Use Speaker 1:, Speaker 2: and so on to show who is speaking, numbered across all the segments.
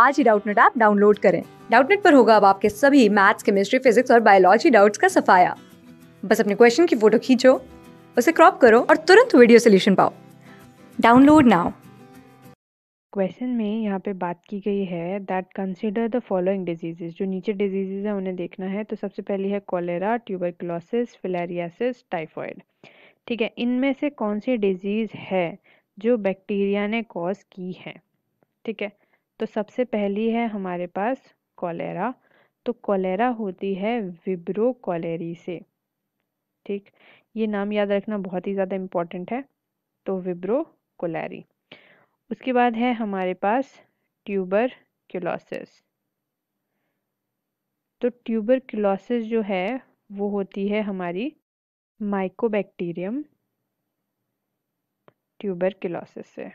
Speaker 1: आज ही Doubtnut app download करें डाउटनेट पर होगा अब आपके सभी मैथ्स केमिस्ट्री फिजिक्स और बायोलॉजी डाउट्स का सफाया बस अपने क्वेश्चन की फोटो खींचो उसे क्रॉप करो और तुरंत वीडियो सोल्यूशन पाओ डाउनलोड नाउ
Speaker 2: क्वेश्चन में यहाँ पे बात की गई है that consider the following diseases जो नीचे डिजीजेज हैं उन्हें देखना है तो सबसे पहली है cholera tuberculosis filariasis typhoid ठीक है इनमें से कौन सी डिजीज़ है जो बैक्टीरिया ने कॉज की है ठीक है तो सबसे पहली है हमारे पास कॉलेरा तो कॉलेरा होती है विब्रो कॉलेरी से ठीक ये नाम याद रखना बहुत ही ज़्यादा इम्पॉर्टेंट है तो विब्रो कोलेरी उसके बाद है हमारे पास ट्यूबर क्यूलोसिस तो ट्यूबर क्यूलोसिस जो है वो होती है हमारी माइकोबैक्टीरियम ट्यूबर क्यूलोसिस से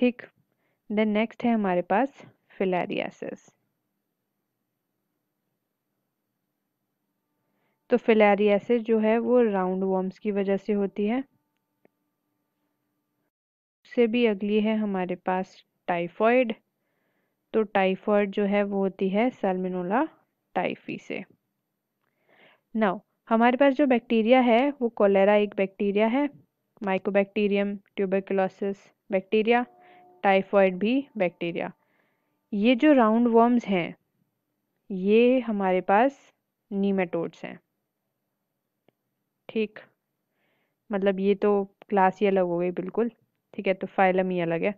Speaker 2: ठीक देन नेक्स्ट है हमारे पास फिलेरियासिस तो फिलेरियासिस जो है वो राउंड वॉर्म्स की वजह से होती है से भी अगली है हमारे पास टाइफॉइड तो टाइफॉइड जो है वो होती है सेलमिनोला टाइफी से नाउ हमारे पास जो बैक्टीरिया है वो कोलेरा एक बैक्टीरिया है माइकोबैक्टीरियम ट्यूबरकुलोसिस बैक्टीरिया टाइफॉइड भी बैक्टीरिया ये जो राउंड वर्म्स हैं ये हमारे पास नीमेटोड्स हैं ठीक मतलब ये तो क्लास ही अलग हो गई बिल्कुल ठीक है तो फाइलम ही अलग है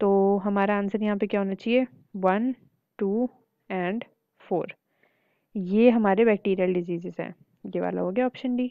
Speaker 2: तो हमारा आंसर यहाँ पे क्या होना चाहिए वन टू एंड फोर ये हमारे बैक्टीरियल डिजीजेस हैं ये वाला हो गया ऑप्शन डी